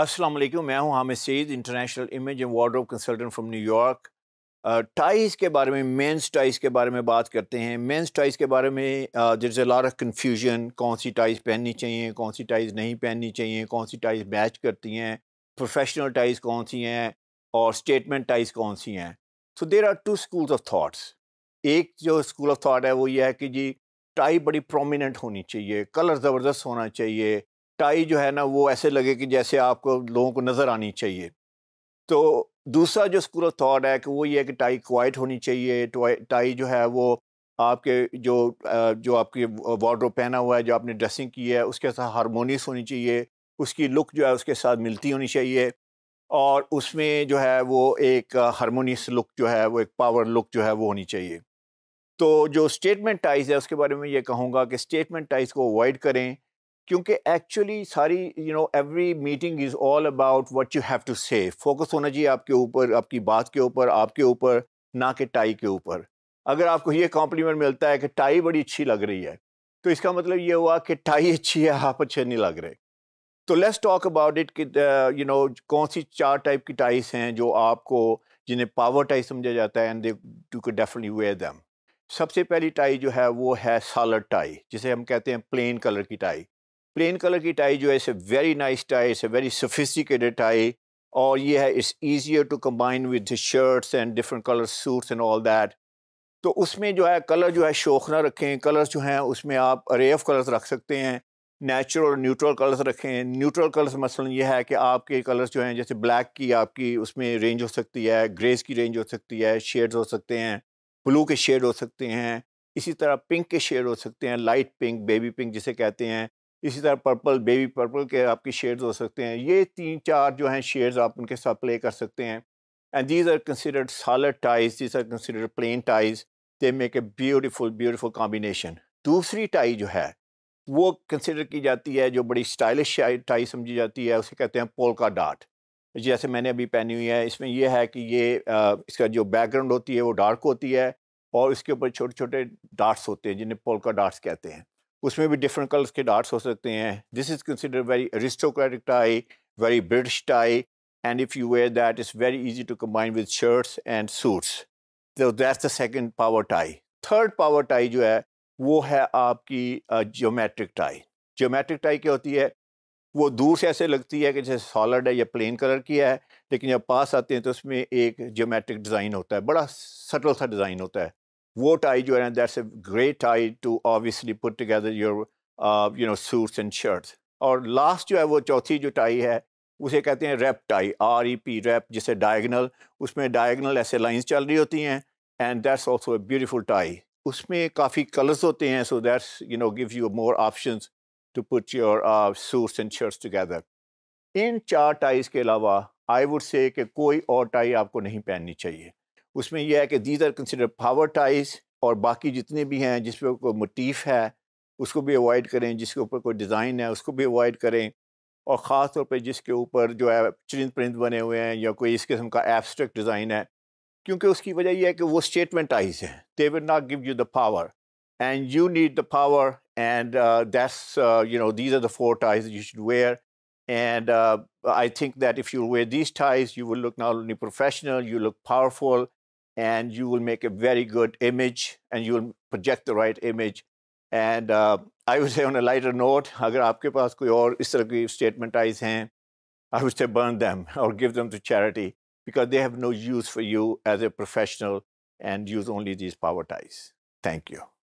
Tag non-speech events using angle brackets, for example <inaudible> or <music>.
अस्सलाम वालेकुम मैं हूं Hamid Saeed international image and wardrobe consultant from New York ties के बारे में मेंस टाइज़ के बारे में बात करते हैं मेंस टाइज़ के बारे में there is a lot of confusion कौन सी टाइज़ पहननी चाहिए कौन सी टाइज़ नहीं पहननी चाहिए कौन सी टाइज़ मैच करती हैं प्रोफेशनल टाइज़ कौन सी हैं और स्टेटमेंट टाइज़ कौन सी हैं so there are two schools of thoughts एक जो स्कूल ऑफ थाट है वो ये है कि जी टाई बड़ी प्रोमिनेंट होनी चाहिए कलर ज़बरदस्त होना चाहिए टाई जो है ना वो ऐसे लगे कि जैसे आपको लोगों को नज़र आनी चाहिए तो दूसरा जो स्कूल ऑफ थाट है कि वो ये है कि टाई क्वाइट होनी चाहिए टाई जो है वो आपके जो जो आपके वार्ड्रोब पहना हुआ है जो आपने ड्रेसिंग की है उसके साथ हारमोनीस होनी चाहिए उसकी लुक जो है उसके साथ मिलती होनी चाहिए और उसमें जो है वो एक हारमोनीस लुक जो है वो एक पावर लुक जो है वो होनी चाहिए तो जो स्टेटमेंट टाइज है उसके बारे में ये कहूँगा कि स्टेटमेंट टाइज को अवॉइड करें क्योंकि actually sorry you know every meeting is all about what you have to say focus होना चाहिए आपके ऊपर आपकी बात के ऊपर आपके ऊपर ना कि टाई के ऊपर अगर आपको ये कॉम्प्लीमेंट मिलता है कि टाई बड़ी अच्छी लग रही है तो इसका मतलब ये हुआ कि टाई अच्छी है आप अच्छे नहीं लग रहे तो लेट्स टॉक अबाउट इट कि यू uh, नो कौन सी चार टाइप की टाइस हैं जो आपको जिन्हें पावर टाई समझा जाता है एंड दे टू के डेफिनेटली वेयर दैम सबसे पहली टाई जो है वो है सालर टाई जिसे हम कहते हैं प्लेन कलर की टाई प्लेन कलर की टाई जो है is very nice tie is very sophisticated tie और ये है it's easier to combine with shirts and different colour suits and all that तो उसमें जो है कलर जो है शौक ना रखें कलर्स जो हैं उसमें आप अरे ऑफ कलर्स रख सकते हैं नेचुरल और न्यूट्रल कलर्स रखें न्यूट्रल कलर्स मसलन ये है कि आपके कलर्स जो हैं जैसे ब्लैक की आपकी उसमें रेंज हो सकती है ग्रेस की रेंज हो सकती है शेड्स हो सकते हैं ब्लू के शेड हो सकते हैं इसी तरह पिंक के शेड हो सकते हैं लाइट पिंक बेबी पिंक जिसे कहते हैं इसी तरह पर्पल बेबी पर्पल के आपकी शेड्स हो सकते हैं ये तीन चार जो हैं शेड्स आप उनके साथ प्ले कर सकते हैं and these are considered solid ties these are considered plain ties they make a beautiful beautiful combination दूसरी टाई जो है वो कंसिडर की जाती है जो बड़ी स्टाइलिश टाई समझी जाती है उसे कहते हैं पोलका डार्ट जैसे मैंने अभी पहनी हुई है इसमें यह है कि ये इसका जो बैकग्राउंड होती है वो डार्क होती है और इसके ऊपर छोटे छोटे डार्ट्स होते हैं जिन्हें पोलका डार्ट्स कहते हैं उसमें भी डिफरेंट कलर्स के डार्ट्स हो सकते हैं this is consider very aristocratic tie very British tie and if you wear that is very easy to combine with shirts and suits So the second power tie third power tie जो है वो है आपकी geometric tie geometric tie क्या होती है वो दूर से ऐसे लगती है कि जैसे सॉलिड है या प्लेन कलर की है लेकिन जब पास आते हैं तो उसमें एक ज्योमेट्रिक डिज़ाइन होता है बड़ा सटल सा डिज़ाइन होता है वो tie जो है and that's a great tie to obviously put together your uh, you know suits and shirts. और लास्ट जो है वो चौथी जो टाई है उसे कहते हैं rep tie R E P rep जिसे डायगनल उसमें डायगनल ऐसे लाइंस चल रही होती हैं and that's also a beautiful tie उसमें काफ़ी कलर्स होते हैं so that's you know give you more option to put your suits and shirts together in चार टाइज के अलावा आई वुड से कि कोई और टाई आपको नहीं पहननी चाहिए उसमें यह है कि these are consider power ties और बाकी जितने भी हैं जिस पर कोई मोटीफ है उसको भी अवॉइड करें जिसके ऊपर कोई डिज़ाइन है उसको भी अवॉइड करें और ख़ास तौर पर जिसके ऊपर जो है चिंत परिंद बने हुए हैं या कोई इस किस्म का एब्स्ट्रैक्ट डिज़ाइन है क्योंकि उसकी वजह यह है कि वो स्टेटमेंट आइज है they will not give you the power and you need the power and that's you know these are the four ties you should wear and I think that if you wear these ties you will look not only professional you look powerful and you will make a very good image and you will project the right image. And uh, I would say on a lighter note, अगर आपके पास कोई और इस statement की statementize would say burn them <laughs> or give them to charity because they have no use for you as a professional and use only these power ties. Thank you.